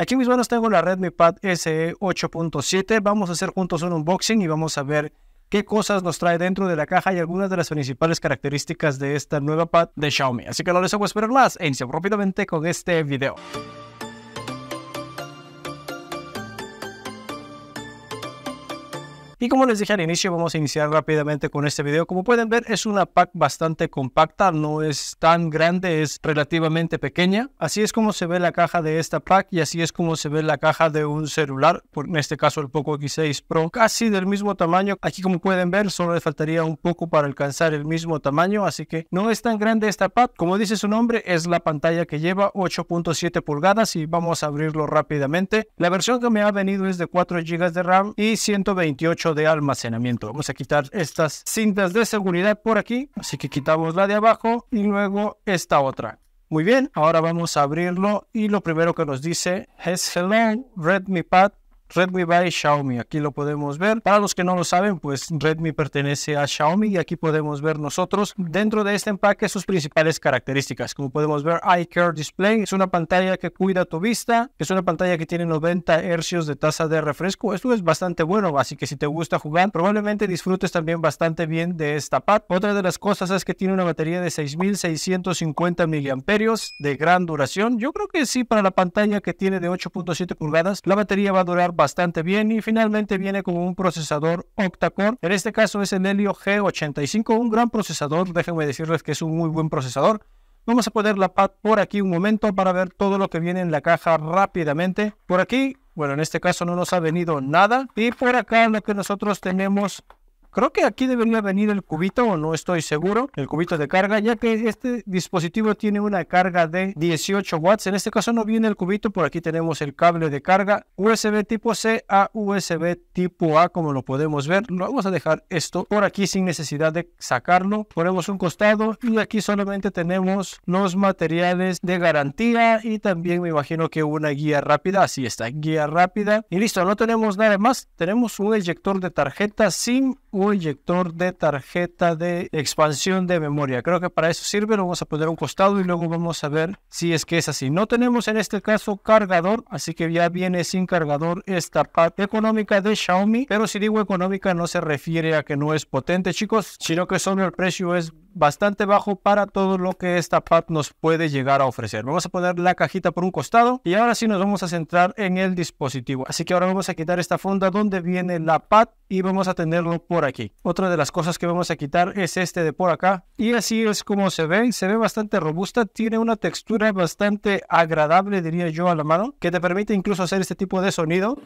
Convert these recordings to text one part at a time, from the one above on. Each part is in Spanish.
Aquí mis manos tengo la Redmi Pad SE 8.7. Vamos a hacer juntos un unboxing y vamos a ver qué cosas nos trae dentro de la caja y algunas de las principales características de esta nueva pad de Xiaomi. Así que no les hago esperar más e iniciamos rápidamente con este video. Y como les dije al inicio, vamos a iniciar rápidamente con este video. Como pueden ver, es una pack bastante compacta, no es tan grande, es relativamente pequeña. Así es como se ve la caja de esta pack y así es como se ve la caja de un celular, en este caso el Poco X6 Pro, casi del mismo tamaño. Aquí como pueden ver, solo le faltaría un poco para alcanzar el mismo tamaño, así que no es tan grande esta pack. Como dice su nombre, es la pantalla que lleva 8.7 pulgadas y vamos a abrirlo rápidamente. La versión que me ha venido es de 4 GB de RAM y 128 de almacenamiento. Vamos a quitar estas cintas de seguridad por aquí. Así que quitamos la de abajo y luego esta otra. Muy bien, ahora vamos a abrirlo y lo primero que nos dice es Hello, Redmi Pad Redmi by Xiaomi. Aquí lo podemos ver. Para los que no lo saben, pues Redmi pertenece a Xiaomi y aquí podemos ver nosotros dentro de este empaque sus principales características. Como podemos ver, care Display es una pantalla que cuida tu vista, es una pantalla que tiene 90 Hz de tasa de refresco. Esto es bastante bueno, así que si te gusta jugar, probablemente disfrutes también bastante bien de esta pad. Otra de las cosas es que tiene una batería de 6650 mAh de gran duración. Yo creo que sí, para la pantalla que tiene de 8.7 pulgadas, la batería va a durar bastante bien y finalmente viene con un procesador octa En este caso es el Helio G85, un gran procesador. Déjenme decirles que es un muy buen procesador. Vamos a poner la pad por aquí un momento para ver todo lo que viene en la caja rápidamente. Por aquí, bueno, en este caso no nos ha venido nada. Y por acá lo que nosotros tenemos Creo que aquí debería venir el cubito, o no estoy seguro, el cubito de carga, ya que este dispositivo tiene una carga de 18 watts. En este caso no viene el cubito, por aquí tenemos el cable de carga USB tipo C a USB tipo A, como lo podemos ver. Lo vamos a dejar esto por aquí sin necesidad de sacarlo. Ponemos un costado y aquí solamente tenemos los materiales de garantía y también me imagino que una guía rápida. Así está, guía rápida. Y listo, no tenemos nada más. Tenemos un eyector de tarjeta SIM un inyector de tarjeta de expansión de memoria. Creo que para eso sirve, lo vamos a poner a un costado y luego vamos a ver si es que es así. No tenemos en este caso cargador, así que ya viene sin cargador esta parte económica de Xiaomi, pero si digo económica no se refiere a que no es potente, chicos, sino que solo el precio es bastante bajo para todo lo que esta pad nos puede llegar a ofrecer. Vamos a poner la cajita por un costado y ahora sí nos vamos a centrar en el dispositivo. Así que ahora vamos a quitar esta funda donde viene la pad y vamos a tenerlo por aquí. Otra de las cosas que vamos a quitar es este de por acá y así es como se ve. Se ve bastante robusta, tiene una textura bastante agradable diría yo a la mano que te permite incluso hacer este tipo de sonido.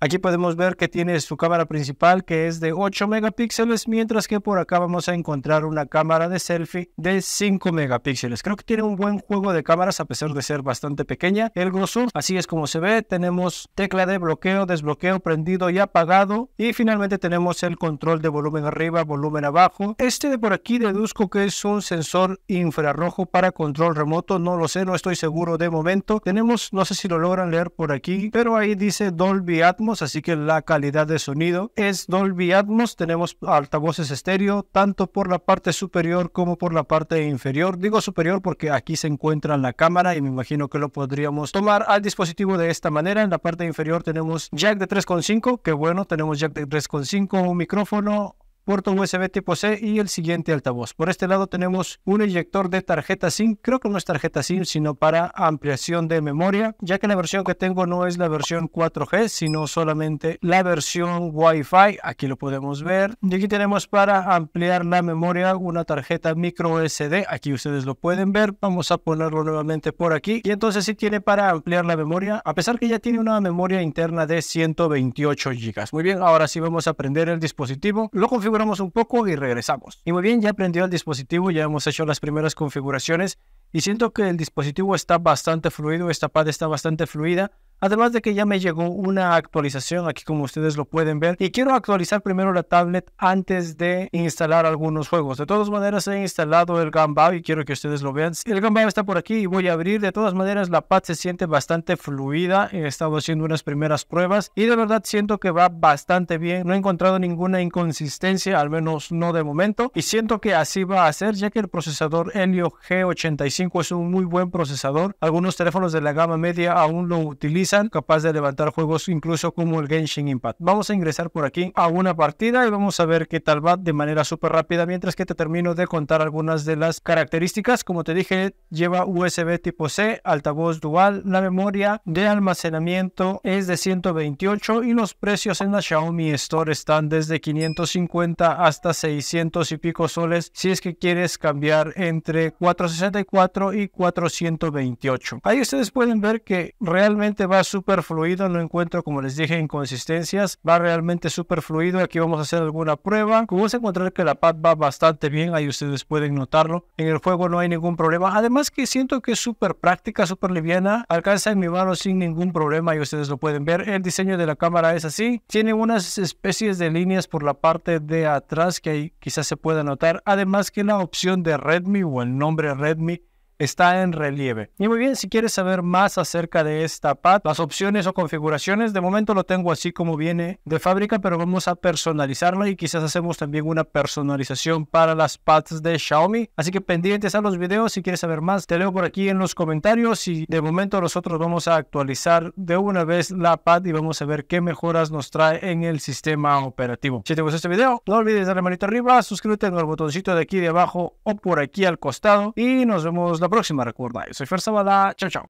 Aquí podemos ver que tiene su cámara principal que es de 8 megapíxeles, mientras que por acá vamos a encontrar una cámara de selfie de 5 megapíxeles. Creo que tiene un buen juego de cámaras a pesar de ser bastante pequeña. El grosor, así es como se ve, tenemos tecla de bloqueo, desbloqueo prendido y apagado. Y finalmente tenemos el control de volumen arriba, volumen abajo. Este de por aquí deduzco que es un sensor infrarrojo para control remoto, no lo sé, no estoy seguro de momento. Tenemos, no sé si lo logran leer por aquí, pero ahí dice Dolby Atmos así que la calidad de sonido es Dolby Atmos. Tenemos altavoces estéreo, tanto por la parte superior como por la parte inferior. Digo superior porque aquí se encuentra la cámara y me imagino que lo podríamos tomar al dispositivo de esta manera. En la parte inferior tenemos jack de 3.5, que bueno, tenemos jack de 3.5, un micrófono, puerto USB tipo C y el siguiente altavoz. Por este lado tenemos un inyector de tarjeta SIM, creo que no es tarjeta SIM, sino para ampliación de memoria, ya que la versión que tengo no es la versión 4G, sino solamente la versión Wi-Fi, aquí lo podemos ver. Y aquí tenemos para ampliar la memoria una tarjeta micro SD, aquí ustedes lo pueden ver, vamos a ponerlo nuevamente por aquí. Y entonces sí tiene para ampliar la memoria, a pesar que ya tiene una memoria interna de 128 GB. Muy bien, ahora sí vamos a prender el dispositivo, lo configuramos un poco y regresamos. Y muy bien, ya aprendió el dispositivo, ya hemos hecho las primeras configuraciones. Y siento que el dispositivo está bastante fluido, esta parte está bastante fluida. Además de que ya me llegó una actualización aquí como ustedes lo pueden ver. Y quiero actualizar primero la tablet antes de instalar algunos juegos. De todas maneras he instalado el Gambao y quiero que ustedes lo vean. El Gambao está por aquí y voy a abrir. De todas maneras la pad se siente bastante fluida. He estado haciendo unas primeras pruebas y de verdad siento que va bastante bien. No he encontrado ninguna inconsistencia, al menos no de momento. Y siento que así va a ser ya que el procesador Helio G85 es un muy buen procesador. Algunos teléfonos de la gama media aún lo utilizan, capaz de levantar juegos incluso como el Genshin Impact. Vamos a ingresar por aquí a una partida y vamos a ver qué tal va de manera súper rápida mientras que te termino de contar algunas de las características. Como te dije, lleva USB tipo C, altavoz dual, la memoria de almacenamiento es de 128 y los precios en la Xiaomi Store están desde 550 hasta 600 y pico soles si es que quieres cambiar entre 464 y 428. Ahí ustedes pueden ver que realmente va súper fluido, no encuentro como les dije inconsistencias, va realmente súper fluido, aquí vamos a hacer alguna prueba, vamos a encontrar que la pad va bastante bien, ahí ustedes pueden notarlo, en el juego no hay ningún problema, además que siento que es súper práctica, súper liviana, alcanza en mi mano sin ningún problema y ustedes lo pueden ver, el diseño de la cámara es así, tiene unas especies de líneas por la parte de atrás que ahí quizás se pueda notar, además que la opción de Redmi o el nombre Redmi está en relieve. Y muy bien, si quieres saber más acerca de esta pad, las opciones o configuraciones, de momento lo tengo así como viene de fábrica, pero vamos a personalizarla y quizás hacemos también una personalización para las pads de Xiaomi. Así que pendientes a los videos, si quieres saber más, te leo por aquí en los comentarios y de momento nosotros vamos a actualizar de una vez la pad y vamos a ver qué mejoras nos trae en el sistema operativo. Si te gustó este video, no olvides darle manito arriba, suscríbete al botoncito de aquí de abajo o por aquí al costado y nos vemos a próxima, Eu sou Força Vadà, ciao ciao!